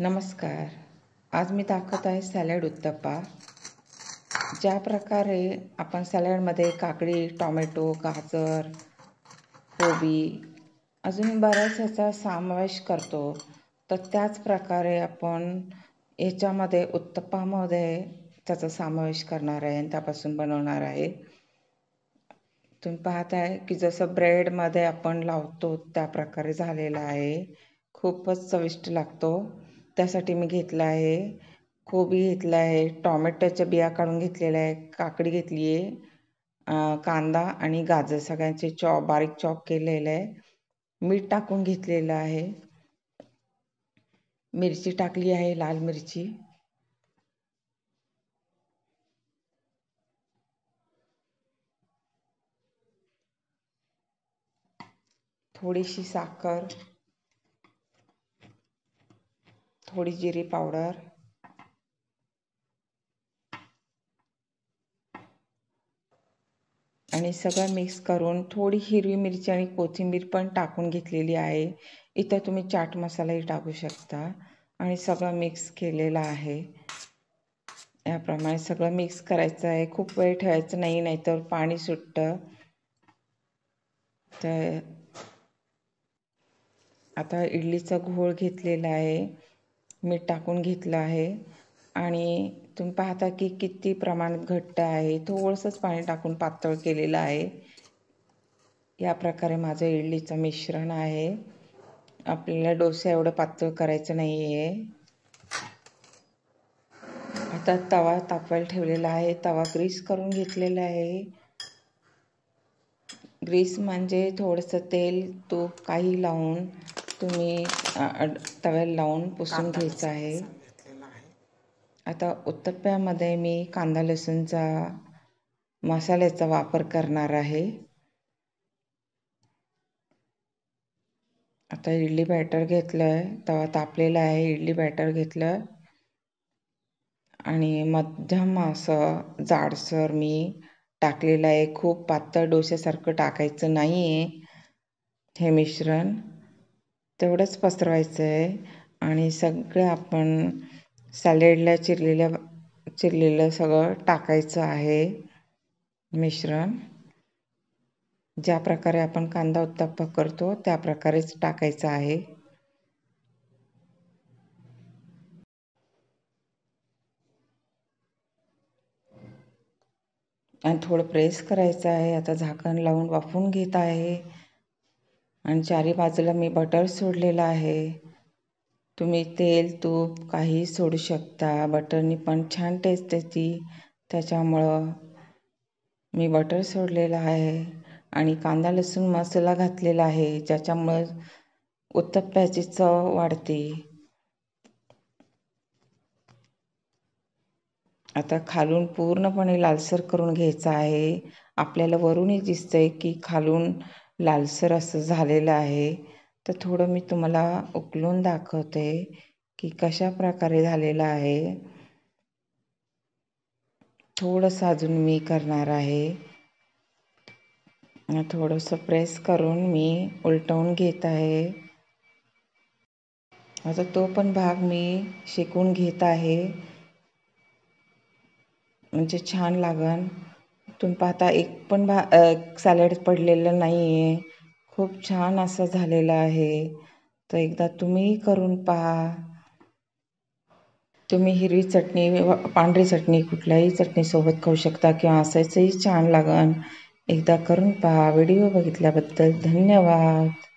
नमस्कार आज मी दाखवत आहे सॅलड उत्तप्पा ज्या प्रकारे आपण सॅलडमध्ये काकडी टॉमॅटो गाजर कोबी अजून बऱ्याच ह्याचा समावेश करतो तर त्याच प्रकारे आपण ह्याच्यामध्ये उत्तप्पामध्ये त्याचा समावेश करणार आहे आणि त्यापासून बनवणार आहे तुम्ही पाहताय की जसं ब्रेडमध्ये आपण लावतो त्या प्रकारे झालेला आहे खूपच चविष्ट लागतो त्यासाठी मी घेतला आहे कोबी घेतला आहे टॉमॅटोच्या बिया काढून घेतलेल्या आहे काकडी घेतली आहे कांदा आणि गाजर सगळ्यांचे चॉप बारीक चॉप केलेलं आहे मीठ टाकून घेतलेलं आहे मिरची टाकली आहे लाल मिरची थोडीशी साखर थोडी जिरी पावडर आणि सगळं मिक्स करून थोडी हिरवी मिरची आणि कोथिंबीर पण टाकून घेतलेली आहे इथं तुम्ही चाट मसालाही टाकू शकता आणि सगळं मिक्स केलेलं आहे याप्रमाणे सगळं मिक्स करायचं आहे खूप वेळ ठेवायचं नाही नाहीतर पाणी सुटतं तर आता इडलीचा घोळ घेतलेला आहे मीठ टाकून घेतलं आहे आणि तुम्ही पाहता की किती प्रमाणात घट्ट आहे थोडंसंच पाणी टाकून पातळ केलेलं आहे या प्रकारे माझं इडलीचं मिश्रण आहे आपल्याला डोसा एवढं पातळ करायचं नाही आहे आता तवा तापवायला ठेवलेला आहे तवा ग्रीस करून घेतलेला आहे ग्रीस म्हणजे थोडंसं तेल तूप काही लावून तुम्ही तव्याला लावून पुसून घ्यायचं आहे आता उत्तप्प्यामध्ये मी कांदा लसूणचा मसाल्याचा वापर करणार आहे आता इडली बॅटर घेतलं आहे तवा तापलेला आहे इडली बॅटर घेतलं आणि मध्यम असं जाडसर मी टाकलेलं आहे खूप पातळ डोश्यासारखं टाकायचं नाही आहे हे मिश्रण तेवढंच पसरवायचं आहे आणि सगळं आपण सॅलेडला चिरलेल्या चिरलेलं सगळं टाकायचं आहे मिश्रण ज्या प्रकारे आपण कांदा उत्तप्पा करतो त्या प्रकारेच टाकायचं आहे आणि थोडं प्रेस करायचं आहे आता झाकण लावून वाफवून घेत आहे आणि चारी बाजूला मी बटर सोडलेलं आहे तुम्ही तेल तूप काही सोडू शकता बटरनी पण छान टेस्ट येते त्याच्यामुळं मी बटर सोडलेलं आहे आणि कांदा लसूण मसाला घातलेला आहे ज्याच्यामुळं उत्तप्प्याची चव वाढते आता खालून पूर्णपणे लालसर करून घ्यायचा आहे आपल्याला वरूनही दिसतंय की खालून लालसर असं झालेलं आहे तर थोडं मी तुम्हाला उकलून दाखवते की कशा प्रकारे झालेलं आहे थोडंसं अजून मी करणार आहे थोडंसं प्रेस करून मी उलटवून घेत आहे आता तो पण भाग मी शिकून घेत आहे म्हणजे छान लागन तुम्ही पाहता एक पण भा सॅलेड पडलेलं नाही आहे खूप छान असं झालेलं आहे तर एकदा तुम्ही करून पहा तुम्ही हिरवी चटणी पांढरी चटणी कुठल्याही चटणीसोबत खाऊ शकता किंवा असायचंही छान लागन एकदा करून पहा व्हिडिओ बघितल्याबद्दल धन्यवाद